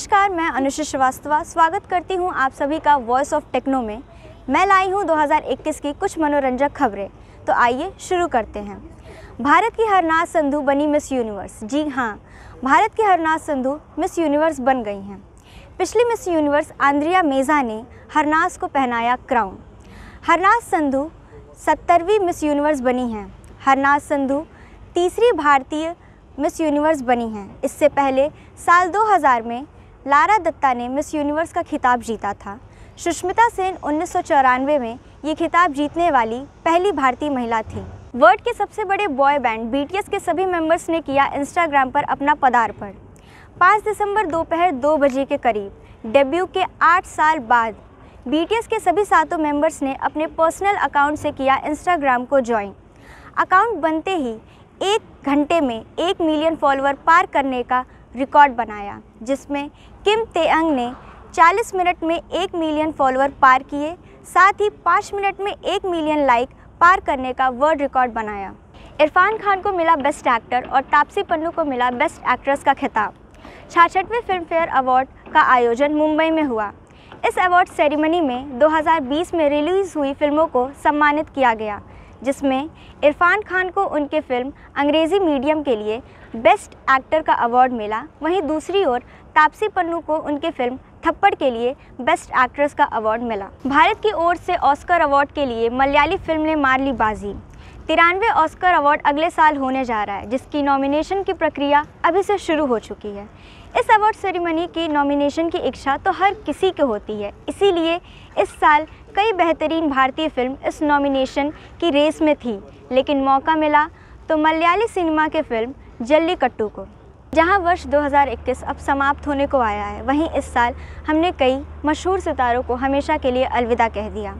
नमस्कार मैं अनुषा श्रीवास्तव स्वागत करती हूं आप सभी का वॉइस ऑफ टेक्नो में मैं लाई हूं 2021 की कुछ मनोरंजक खबरें तो आइए शुरू करते हैं भारत की हरनाज संधु बनी मिस यूनिवर्स जी हाँ भारत की हरनाज संधु मिस यूनिवर्स बन गई हैं पिछली मिस यूनिवर्स आंद्रिया मेज़ा ने हरनाज को पहनाया क्राउन हरनाज संधु सत्तरवीं मिस यूनिवर्स बनी हैं हरनाज संधु तीसरी भारतीय मिस यूनिवर्स बनी हैं इससे पहले साल 2000 में लारा दत्ता ने मिस यूनिवर्स का खिताब जीता था सुष्मिता सेन उन्नीस में ये खिताब जीतने वाली पहली भारतीय महिला थी वर्ल्ड के सबसे बड़े बॉय बैंड बीटीएस के सभी मेंबर्स ने किया इंस्टाग्राम पर अपना पदार्पण 5 दिसंबर दोपहर दो, दो बजे के करीब डेब्यू के आठ साल बाद बीटीएस के सभी सातों मेंबर्स ने अपने पर्सनल अकाउंट से किया इंस्टाग्राम को ज्वाइन अकाउंट बनते ही एक घंटे में एक मिलियन फॉलोअर पार करने का रिकॉर्ड बनाया जिसमें किम तेअंग ने 40 मिनट में एक मिलियन फॉलोअर पार किए साथ ही पाँच मिनट में एक मिलियन लाइक पार करने का वर्ल्ड रिकॉर्ड बनाया इरफान खान को मिला बेस्ट एक्टर और तापसी पन्नू को मिला बेस्ट एक्ट्रेस का खिताब छाछठवें फिल्म फेयर अवार्ड का आयोजन मुंबई में हुआ इस अवार्ड सेरेमनी में 2020 में रिलीज़ हुई फिल्मों को सम्मानित किया गया जिसमें इरफ़ान खान को उनके फ़िल्म अंग्रेज़ी मीडियम के लिए बेस्ट एक्टर का अवार्ड मिला वहीं दूसरी ओर तापसी पन्नू को उनके फिल्म थप्पड़ के लिए बेस्ट एक्ट्रेस का अवार्ड मिला भारत की ओर से ऑस्कर अवार्ड के लिए मलयाली फिल्म ने मार ली बाजी तिरानवे ऑस्कर अवार्ड अगले साल होने जा रहा है जिसकी नॉमिनेशन की प्रक्रिया अभी से शुरू हो चुकी है इस अवार्ड सेरेमनी की नॉमिनेशन की इच्छा तो हर किसी की होती है इसीलिए इस साल कई बेहतरीन भारतीय फिल्म इस नॉमिनेशन की रेस में थी लेकिन मौका मिला तो मलयाली सिनेमा के फिल्म जल्लीकट्टू को जहां वर्ष 2021 अब समाप्त होने को आया है वहीं इस साल हमने कई मशहूर सितारों को हमेशा के लिए अलविदा कह दिया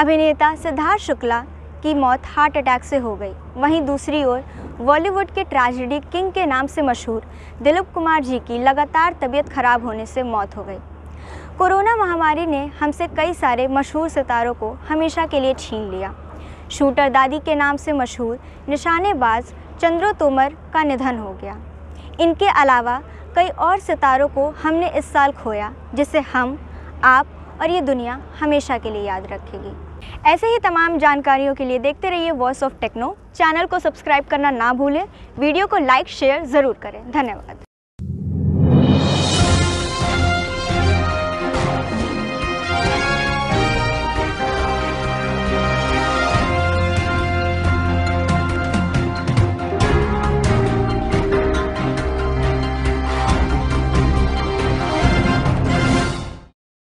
अभिनेता सिद्धार्थ शुक्ला की मौत हार्ट अटैक से हो गई वहीं दूसरी ओर बॉलीवुड के ट्रेजिडी किंग के नाम से मशहूर दिलीप कुमार जी की लगातार तबीयत खराब होने से मौत हो गई कोरोना महामारी ने हमसे कई सारे मशहूर सितारों को हमेशा के लिए छीन लिया शूटर दादी के नाम से मशहूर निशानेबाज चंद्रो तोमर का निधन हो गया इनके अलावा कई और सितारों को हमने इस साल खोया जिसे हम आप और ये दुनिया हमेशा के लिए याद रखेगी ऐसे ही तमाम जानकारियों के लिए देखते रहिए वॉइस ऑफ टेक्नो चैनल को सब्सक्राइब करना ना भूलें वीडियो को लाइक शेयर ज़रूर करें धन्यवाद